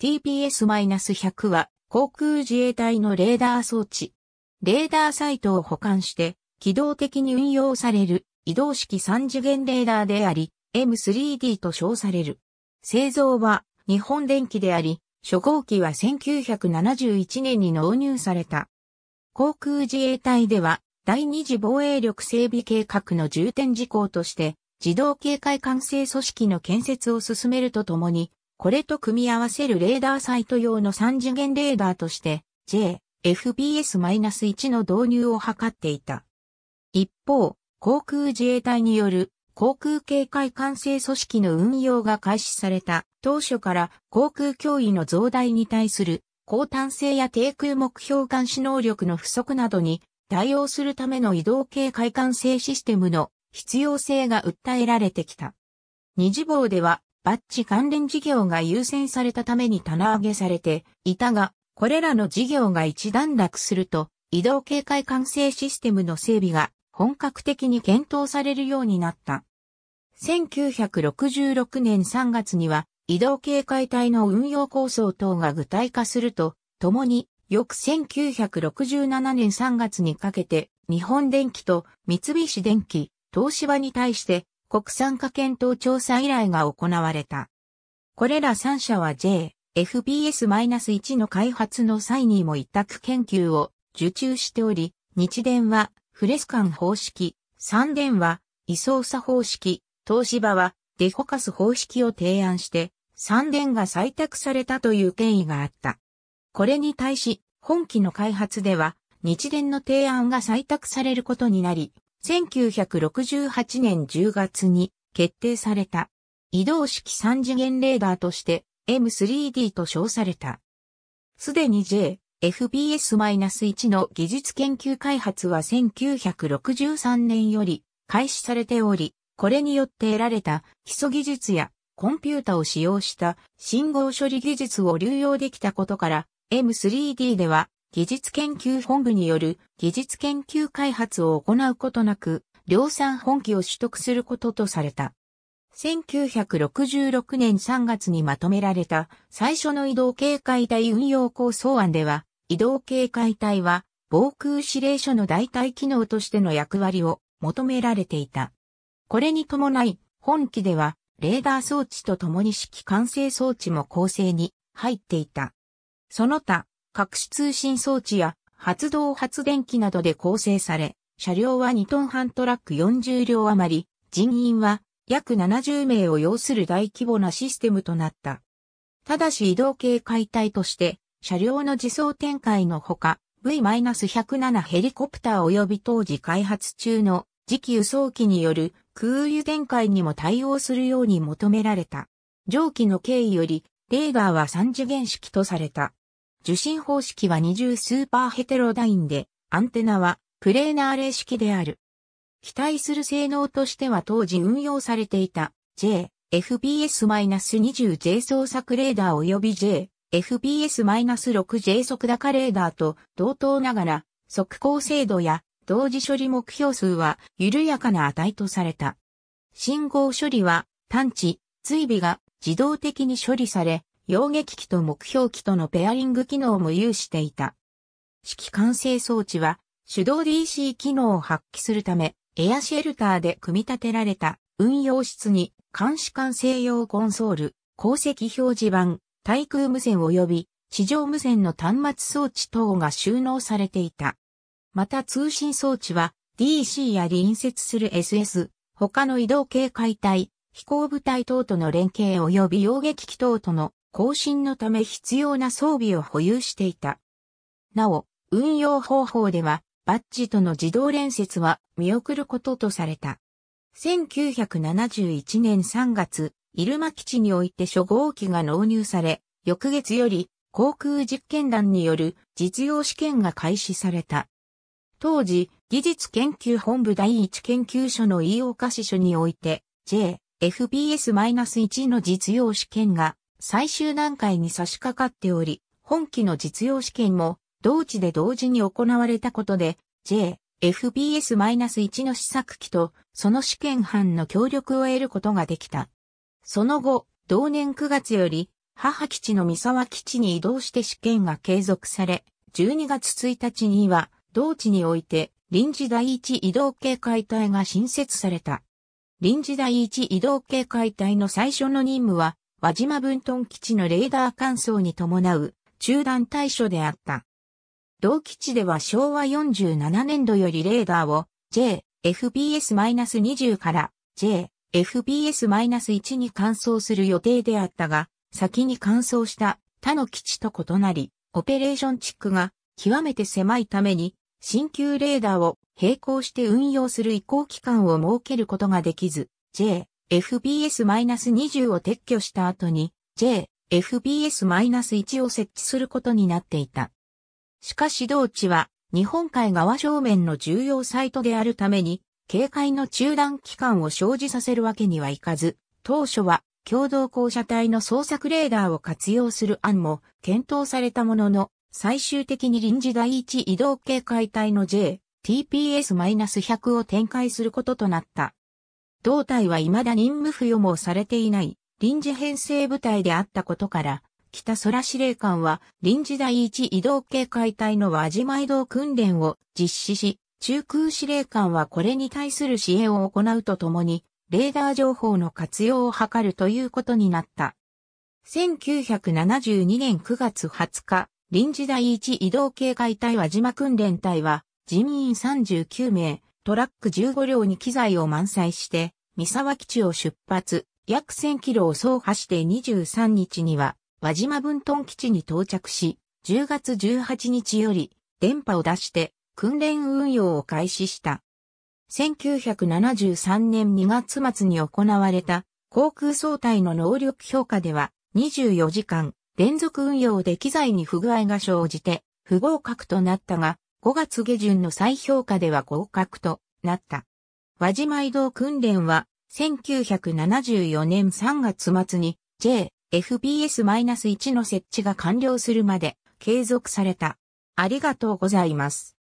JTPS-100 は航空自衛隊のレーダー装置。レーダーサイトを保管して機動的に運用される移動式3次元レーダーであり M3D と称される。製造は日本電機であり、初号機は1971年に納入された。航空自衛隊では第二次防衛力整備計画の重点事項として自動警戒管制組織の建設を進めるとともにこれと組み合わせるレーダーサイト用の3次元レーダーとして JFBS-1 の導入を図っていた。一方、航空自衛隊による航空警戒管制組織の運用が開始された当初から航空脅威の増大に対する高単性や低空目標監視能力の不足などに対応するための移動警戒管制システムの必要性が訴えられてきた。二次棒ではバッジ関連事業が優先されたために棚上げされていたが、これらの事業が一段落すると、移動警戒管制システムの整備が本格的に検討されるようになった。1966年3月には、移動警戒隊の運用構想等が具体化すると、ともに、翌1967年3月にかけて、日本電機と三菱電機、東芝に対して、国産化検討調査依頼が行われた。これら3社は J、FBS-1 の開発の際にも委託研究を受注しており、日電はフレスカン方式、三電は位相差方式、東芝はデフォカス方式を提案して、三電が採択されたという経緯があった。これに対し、本期の開発では、日電の提案が採択されることになり、1968年10月に決定された。移動式3次元レーダーとして M3D と称された。すでに J、FBS-1 の技術研究開発は1963年より開始されており、これによって得られた基礎技術やコンピュータを使用した信号処理技術を流用できたことから M3D では技術研究本部による技術研究開発を行うことなく、量産本機を取得することとされた。1966年3月にまとめられた最初の移動警戒隊運用構想案では、移動警戒隊は防空指令所の代替機能としての役割を求められていた。これに伴い、本機ではレーダー装置と共に指揮管制装置も構成に入っていた。その他、各種通信装置や発動発電機などで構成され、車両は2トン半トラック40両余り、人員は約70名を要する大規模なシステムとなった。ただし移動系解体として、車両の自走展開のほか、V-107 ヘリコプター及び当時開発中の次期輸送機による空輸展開にも対応するように求められた。上記の経緯より、レーダーは3次元式とされた。受信方式は二重スーパーヘテロダインで、アンテナはプレーナー例式である。期待する性能としては当時運用されていた J、FPS-20J 操作レーダー及び J、FPS-6J 速高レーダーと同等ながら、速攻精度や同時処理目標数は緩やかな値とされた。信号処理は探知、追尾が自動的に処理され、溶撃機と目標機とのペアリング機能も有していた。指揮管制装置は手動 DC 機能を発揮するため、エアシェルターで組み立てられた運用室に監視管制用コンソール、鉱石表示板、対空無線及び地上無線の端末装置等が収納されていた。また通信装置は DC や隣接する SS、他の移動警戒隊、飛行部隊等との連携及び溶撃機等との更新のため必要な装備を保有していた。なお、運用方法では、バッジとの自動連接は見送ることとされた。1971年3月、入間基地において初号機が納入され、翌月より航空実験団による実用試験が開始された。当時、技術研究本部第一研究所の飯岡支所において、J、f p s 1の実用試験が最終段階に差し掛かっており、本機の実用試験も同地で同時に行われたことで、J、FBS-1 の試作機とその試験班の協力を得ることができた。その後、同年9月より、母基地の三沢基地に移動して試験が継続され、12月1日には、同地において、臨時第一移動警戒隊が新設された。臨時第一移動警戒隊の最初の任務は、輪島分屯基地のレーダー乾燥に伴う中断対処であった。同基地では昭和47年度よりレーダーを JFBS-20 から JFBS-1 に乾燥する予定であったが、先に乾燥した他の基地と異なり、オペレーション地区が極めて狭いために、新旧レーダーを並行して運用する移行期間を設けることができず、J、FBS-20 を撤去した後に J、FBS-1 を設置することになっていた。しかし同地は日本海側正面の重要サイトであるために警戒の中断期間を生じさせるわけにはいかず、当初は共同校舎隊の捜索レーダーを活用する案も検討されたものの、最終的に臨時第一移動警戒隊の J、TPS-100 を展開することとなった。同隊は未だ任務付与もされていない臨時編成部隊であったことから、北空司令官は臨時第一移動警戒隊の輪島移動訓練を実施し、中空司令官はこれに対する支援を行うとともに、レーダー情報の活用を図るということになった。1972年9月20日、臨時第一移動警戒隊輪島訓練隊は、人員39名、トラック15両に機材を満載して、三沢基地を出発、約1000キロを走破して23日には、輪島分屯基地に到着し、10月18日より、電波を出して、訓練運用を開始した。1973年2月末に行われた、航空総体の能力評価では、24時間、連続運用で機材に不具合が生じて、不合格となったが、5月下旬の再評価では合格となった。輪島移動訓練は、1974年3月末に JFPS-1 の設置が完了するまで継続された。ありがとうございます。